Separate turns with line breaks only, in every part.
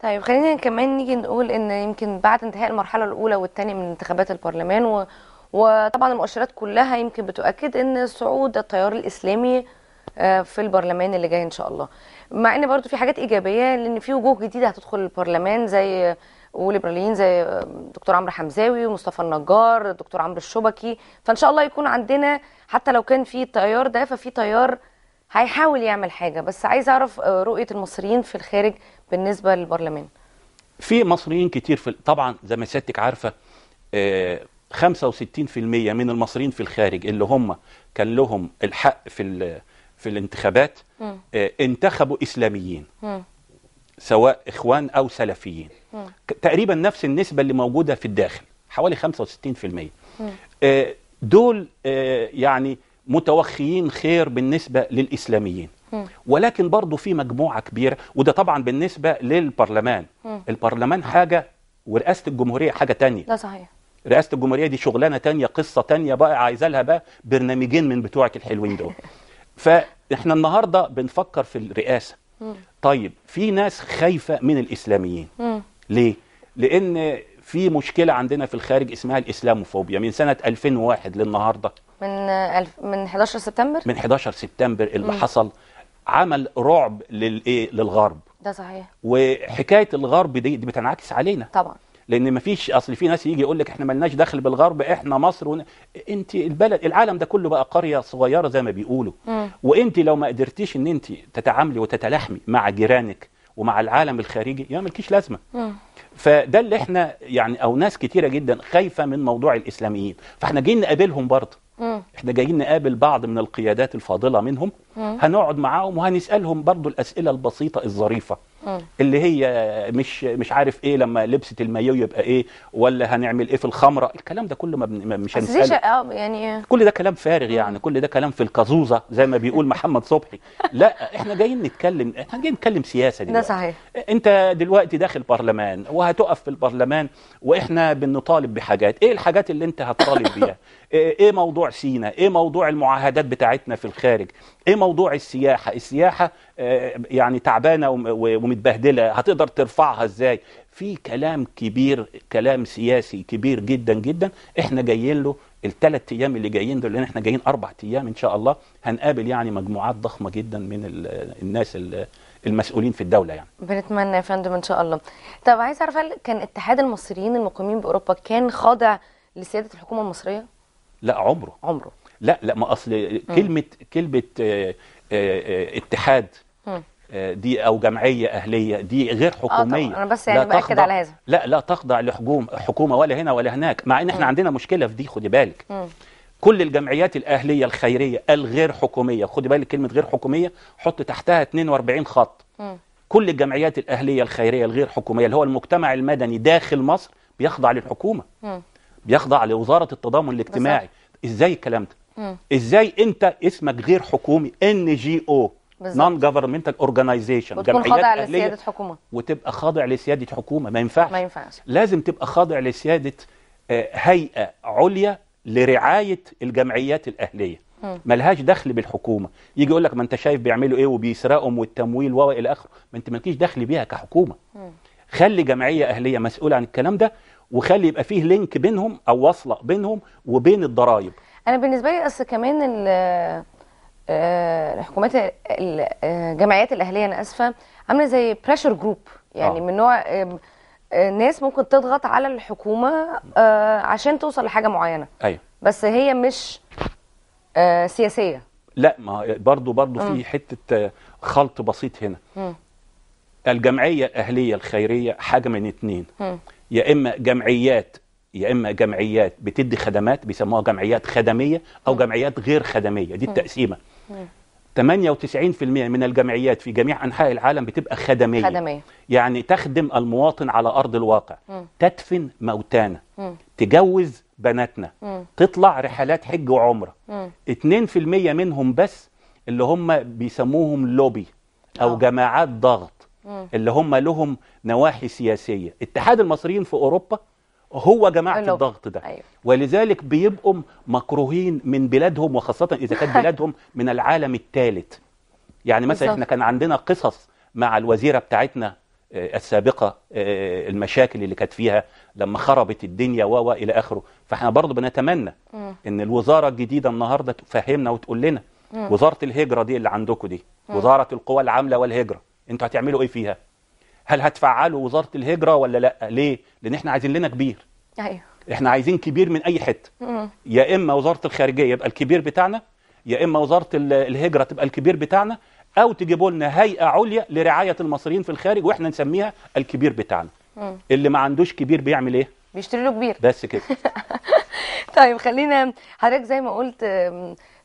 طيب خلينا كمان نيجي نقول ان يمكن بعد انتهاء المرحله الاولى والثانيه من انتخابات البرلمان و... وطبعا المؤشرات كلها يمكن بتؤكد ان صعود التيار الاسلامي آه، في البرلمان اللي جاي ان شاء الله مع ان برضو في حاجات ايجابيه لان في وجوه جديده هتدخل البرلمان زي وليبراليين زي دكتور عمرو حمزاوي ومصطفى النجار دكتور عمرو الشبكي فان شاء الله يكون عندنا حتى لو كان في التيار ده ففي تيار هيحاول يعمل حاجه بس عايز اعرف آه، رؤيه المصريين في الخارج بالنسبه للبرلمان
في مصريين كتير في طبعا زي ما سيادتك عارفه 65% آه، من المصريين في الخارج اللي هم كان لهم الحق في في الانتخابات م. آه، انتخبوا اسلاميين م. سواء اخوان او سلفيين م. تقريبا نفس النسبه اللي موجوده في الداخل حوالي 65% دول يعني متوخيين خير بالنسبة للإسلاميين ولكن برضه في مجموعة كبيرة وده طبعا بالنسبة للبرلمان البرلمان حاجة ورئاسة الجمهورية حاجة تانية ده صحيح رئاسة الجمهورية دي شغلانة تانية قصة تانية بقى عايزة لها بقى برنامجين من بتوعك الحلوين دول فإحنا النهاردة بنفكر في الرئاسة طيب في ناس خايفة من الإسلاميين ليه؟ لأن في مشكلة عندنا في الخارج اسمها الإسلاموفوبيا من سنة 2001 للنهاردة
من من 11 سبتمبر من
11 سبتمبر اللي مم. حصل عمل رعب للايه للغرب ده صحيح وحكايه الغرب دي, دي بتنعكس علينا طبعا لان مفيش اصل في ناس يجي يقول لك احنا مالناش دخل بالغرب احنا مصر ون... انت البلد العالم ده كله بقى قريه صغيره زي ما بيقولوا وانت لو ما قدرتيش ان انت تتعاملي وتتلاحمي مع جيرانك ومع العالم الخارجي يا ملكيش لازمه مم. فده اللي احنا يعني او ناس كتيره جدا خايفه من موضوع الاسلاميين فاحنا جايين نقابلهم برضه مم. احنا جايين نقابل بعض من القيادات الفاضله منهم مم. هنقعد معاهم وهنسالهم برضو الاسئله البسيطه الظريفه اه. اللي هي مش مش عارف ايه لما لبست المايو يبقى ايه ولا هنعمل ايه في الخمره الكلام ده كله ما مش هنساله يعني ايه؟ كل ده كلام فارغ يعني كل ده كلام في القزوزه زي ما بيقول محمد صبحي لا احنا جايين نتكلم احنا جايين نتكلم سياسه دي ده صحيح انت دلوقتي داخل برلمان وهتقف في البرلمان واحنا بنطالب بحاجات ايه الحاجات اللي انت هتطالب بيها ايه،, ايه موضوع سينا ايه موضوع المعاهدات بتاعتنا في الخارج ايه موضوع السياحه السياحه آه، يعني تعبانه ومتبهدله هتقدر ترفعها ازاي في كلام كبير كلام سياسي كبير جدا جدا احنا جايين له الثلاث ايام اللي جايين دول لان احنا جايين اربع ايام ان شاء الله هنقابل يعني مجموعات ضخمه جدا من الناس المسؤولين في الدوله يعني
بنتمنى يا فندم ان شاء الله طب عايز اعرف هل كان اتحاد المصريين المقيمين باوروبا كان خاضع لسياده الحكومه المصريه
لا عمره عمره لا لا ما اصل كلمه كلمه آه، آه، آه، اتحاد دي او جمعيه اهليه دي غير حكوميه آه انا بس يعني باكد على هذا لا لا تخضع لحكومه حكومه ولا هنا ولا هناك مع ان احنا م. عندنا مشكله في دي خدي بالك م. كل الجمعيات الاهليه الخيريه الغير حكوميه خدي بالك كلمه غير حكوميه حط تحتها 42 خط م. كل الجمعيات الاهليه الخيريه الغير حكوميه اللي هو المجتمع المدني داخل مصر بيخضع للحكومه م. بيخضع لوزاره التضامن الاجتماعي ازاي الكلام ده مم. ازاي انت اسمك غير حكومي ان جي او نون جفرمنتال اورجانيزيشن وتكون خاضع لسياده حكومه وتبقى خاضع لسياده حكومه ما ينفعش ما ينفعش لازم تبقى خاضع لسياده آه، هيئه عليا لرعايه الجمعيات الاهليه ملهاش دخل بالحكومه يجي يقول لك ما انت شايف بيعملوا ايه وبيسرقهم والتمويل و الى اخره ما انت مالكيش دخل بيها كحكومه مم. خلي جمعيه اهليه مسؤوله عن الكلام ده وخلي يبقى فيه لينك بينهم او وصله بينهم وبين الضرائب
انا بالنسبه لي اصل كمان آه، الحكومات الجمعيات آه، الاهليه انا اسفه عامله زي بريشر جروب يعني آه. من نوع آه، ناس ممكن تضغط على الحكومه عشان توصل لحاجه معينه ايوه بس هي مش سياسيه
لا ما برضو برضه في حته خلط بسيط هنا م. الجمعيه الاهليه الخيريه حاجه من اتنين م. يا اما جمعيات يا اما جمعيات بتدي خدمات بيسموها جمعيات خدميه او جمعيات غير خدميه دي التقسيمه 98% من الجمعيات في جميع انحاء العالم بتبقى خدميه, خدمية. يعني تخدم المواطن على ارض الواقع م. تدفن موتانا م. تجوز بناتنا م. تطلع رحلات حج وعمره م. 2% منهم بس اللي هم بيسموهم لوبي او أوه. جماعات ضغط م. اللي هم لهم نواحي سياسيه اتحاد المصريين في اوروبا هو جماعه اللغة. الضغط ده أيوة. ولذلك بيبقوا مكروهين من بلادهم وخاصه اذا كانت بلادهم من العالم الثالث يعني مثلا احنا كان عندنا قصص مع الوزيره بتاعتنا آه، السابقة آه، المشاكل اللي كانت فيها لما خربت الدنيا و إلى آخره فإحنا برضو بنتمنى م. أن الوزارة الجديدة النهاردة تفهمنا وتقول لنا م. وزارة الهجرة دي اللي عندكم دي م. وزارة القوى العاملة والهجرة أنتوا هتعملوا إيه فيها هل هتفعله وزاره الهجره ولا لا ليه لان احنا عايزين لنا كبير ايوه احنا عايزين كبير من اي حته يا اما وزاره الخارجيه يبقى الكبير بتاعنا يا اما وزاره الهجره تبقى الكبير بتاعنا او تجيبوا لنا هيئه عليا لرعايه المصريين في الخارج واحنا نسميها الكبير بتاعنا مم. اللي ما عندوش كبير بيعمل ايه بيشتري له كبير بس كده
طيب خلينا حضرتك زي ما قلت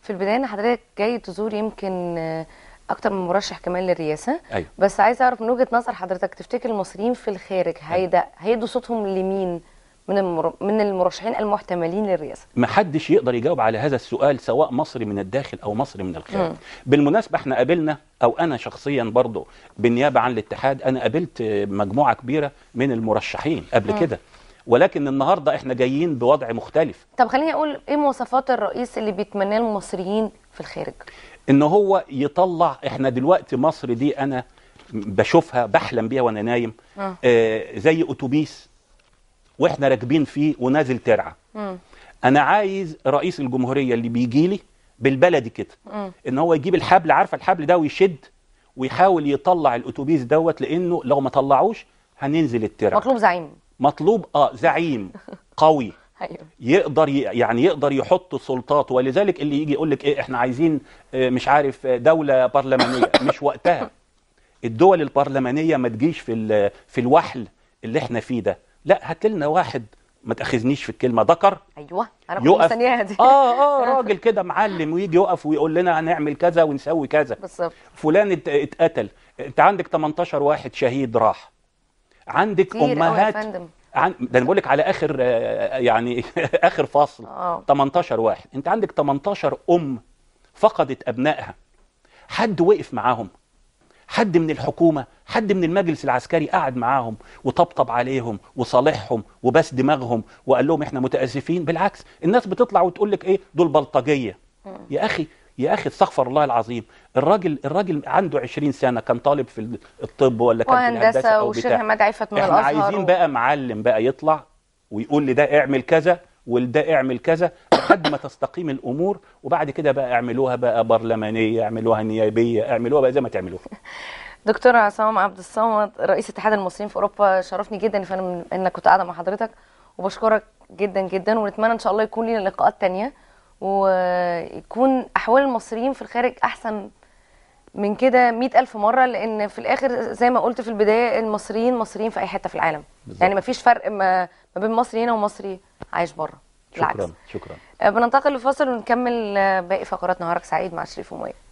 في البدايه ان حضرتك جاي تزور يمكن آه، اكتر من مرشح كمان للرئاسه أيوة. بس عايز اعرف من وجهه نظر حضرتك تفتكر المصريين في الخارج هيدا أيوة. هيدوا صوتهم لمين من المر... من المرشحين المحتملين للرئاسه
ما حدش يقدر يجاوب على هذا السؤال سواء مصري من الداخل او مصري من الخارج م. بالمناسبه احنا قابلنا او انا شخصيا برضه بالنيابه عن الاتحاد انا قابلت مجموعه كبيره من المرشحين قبل م. كده ولكن النهارده احنا جايين بوضع مختلف
طب خليني اقول ايه مواصفات الرئيس اللي بيتمناه المصريين في الخارج
ان هو يطلع احنا دلوقتي مصر دي انا بشوفها بحلم بيها وانا نايم آه. آه، زي اتوبيس واحنا راكبين فيه ونازل ترعه انا عايز رئيس الجمهوريه اللي بيجي لي بالبلدي كده ان هو يجيب الحبل عارفه الحبل ده ويشد ويحاول يطلع الاتوبيس دوت لانه لو ما طلعوش هننزل الترعه مطلوب زعيم مطلوب اه زعيم قوي أيوه. يقدر يعني يقدر يحط سلطات ولذلك اللي يجي يقول لك ايه احنا عايزين آه، مش عارف آه، دوله برلمانيه مش وقتها الدول البرلمانيه ما تجيش في في الوحل اللي احنا فيه ده لا هات لنا واحد ما تاخذنيش في الكلمه ذكر
ايوه انا كنت مستنياها دي اه اه راجل
كده معلم ويجي يقف ويقول لنا هنعمل كذا ونسوي كذا بالظبط فلان اتقتل انت عندك 18 واحد شهيد راح عندك امهات عن... ده انا بقول لك على اخر آه، آه، يعني اخر فصل أوه. 18 واحد انت عندك 18 ام فقدت ابنائها حد وقف معاهم حد من الحكومة حد من المجلس العسكري قعد معاهم وطبطب عليهم وصالحهم وبس دماغهم وقال لهم احنا متأسفين بالعكس الناس بتطلع وتقول لك ايه دول بلطجية يا اخي يا اخي استغفر الله العظيم الراجل الراجل عنده 20 سنه كان طالب في الطب ولا كان في الهندسه او وشيخ مدعي
عفت من احنا عايزين و...
بقى معلم بقى يطلع ويقول لده اعمل كذا ولده اعمل كذا لحد ما تستقيم الامور وبعد كده بقى اعملوها بقى برلمانيه اعملوها نيابيه اعملوها بقى زي ما تعملوها
دكتور عصام عبد الصمد رئيس اتحاد المصريين في اوروبا شرفني جدا ان انا انك كنت قاعده مع حضرتك وبشكرك جدا جدا ونتمنى ان شاء الله يكون لنا لقاءات ثانيه ويكون احوال المصريين في الخارج احسن من كده مئة ألف مرة لأن في الآخر زي ما قلت في البداية المصريين مصريين في أي حتة في العالم بالزبط. يعني مفيش فرق ما, بين مصري هنا ومصري عايش بره شكرا بالعكس. شكرا آه، بننتقل لفاصل ونكمل آه، باقي فقرات نهارك سعيد مع شريف وميه